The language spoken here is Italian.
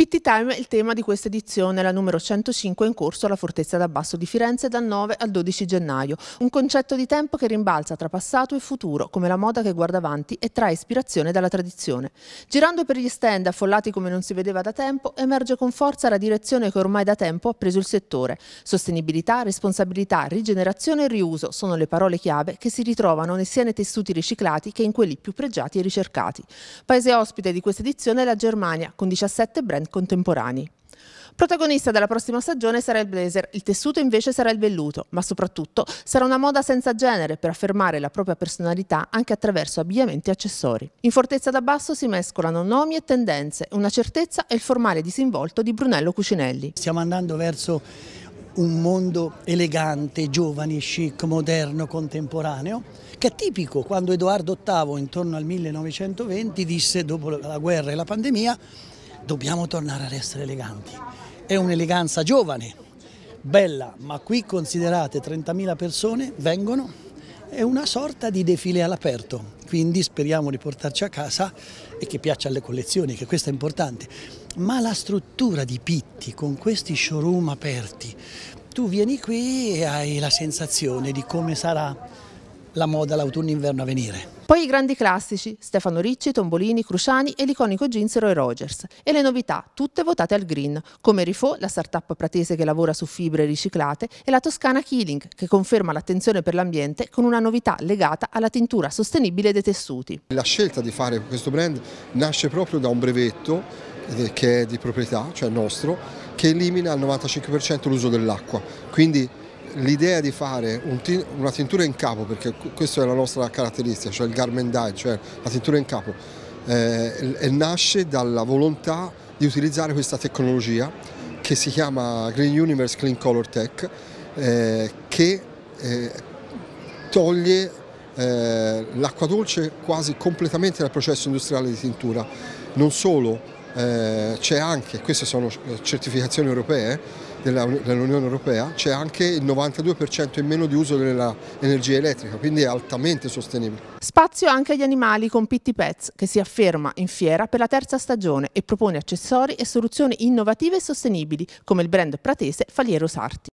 PT Time è il tema di questa edizione, la numero 105 in corso alla Fortezza d'Abbasso di Firenze dal 9 al 12 gennaio. Un concetto di tempo che rimbalza tra passato e futuro, come la moda che guarda avanti e trae ispirazione dalla tradizione. Girando per gli stand, affollati come non si vedeva da tempo, emerge con forza la direzione che ormai da tempo ha preso il settore. Sostenibilità, responsabilità, rigenerazione e riuso sono le parole chiave che si ritrovano sia nei tessuti riciclati che in quelli più pregiati e ricercati. Paese ospite di questa edizione è la Germania, con 17 brand contemporanei. Protagonista della prossima stagione sarà il blazer, il tessuto invece sarà il velluto, ma soprattutto sarà una moda senza genere per affermare la propria personalità anche attraverso abbigliamenti e accessori. In Fortezza da Basso si mescolano nomi e tendenze, una certezza e il formale disinvolto di Brunello Cucinelli. Stiamo andando verso un mondo elegante, giovane, chic, moderno, contemporaneo, che è tipico quando Edoardo VIII intorno al 1920 disse dopo la guerra e la pandemia dobbiamo tornare ad essere eleganti. È un'eleganza giovane, bella, ma qui considerate 30.000 persone vengono, è una sorta di defile all'aperto, quindi speriamo di portarci a casa e che piaccia alle collezioni, che questo è importante. Ma la struttura di Pitti con questi showroom aperti, tu vieni qui e hai la sensazione di come sarà la moda l'autunno-inverno a venire. Poi i grandi classici, Stefano Ricci, Tombolini, Cruciani e l'iconico Ginzero e Rogers. E le novità, tutte votate al green, come Rifo, la startup pratese che lavora su fibre riciclate, e la Toscana Killing, che conferma l'attenzione per l'ambiente con una novità legata alla tintura sostenibile dei tessuti. La scelta di fare questo brand nasce proprio da un brevetto eh, che è di proprietà, cioè nostro, che elimina al 95% l'uso dell'acqua. Quindi l'idea di fare un una tintura in capo, perché questa è la nostra caratteristica, cioè il garment dye, cioè la tintura in capo, eh, nasce dalla volontà di utilizzare questa tecnologia che si chiama Green Universe Clean Color Tech, eh, che eh, toglie eh, l'acqua dolce quasi completamente dal processo industriale di tintura. Non solo, eh, c'è anche, queste sono eh, certificazioni europee, dell'Unione Europea c'è anche il 92% in meno di uso dell'energia elettrica, quindi è altamente sostenibile. Spazio anche agli animali con Pitti Pets che si afferma in fiera per la terza stagione e propone accessori e soluzioni innovative e sostenibili come il brand pratese Faliero Sarti.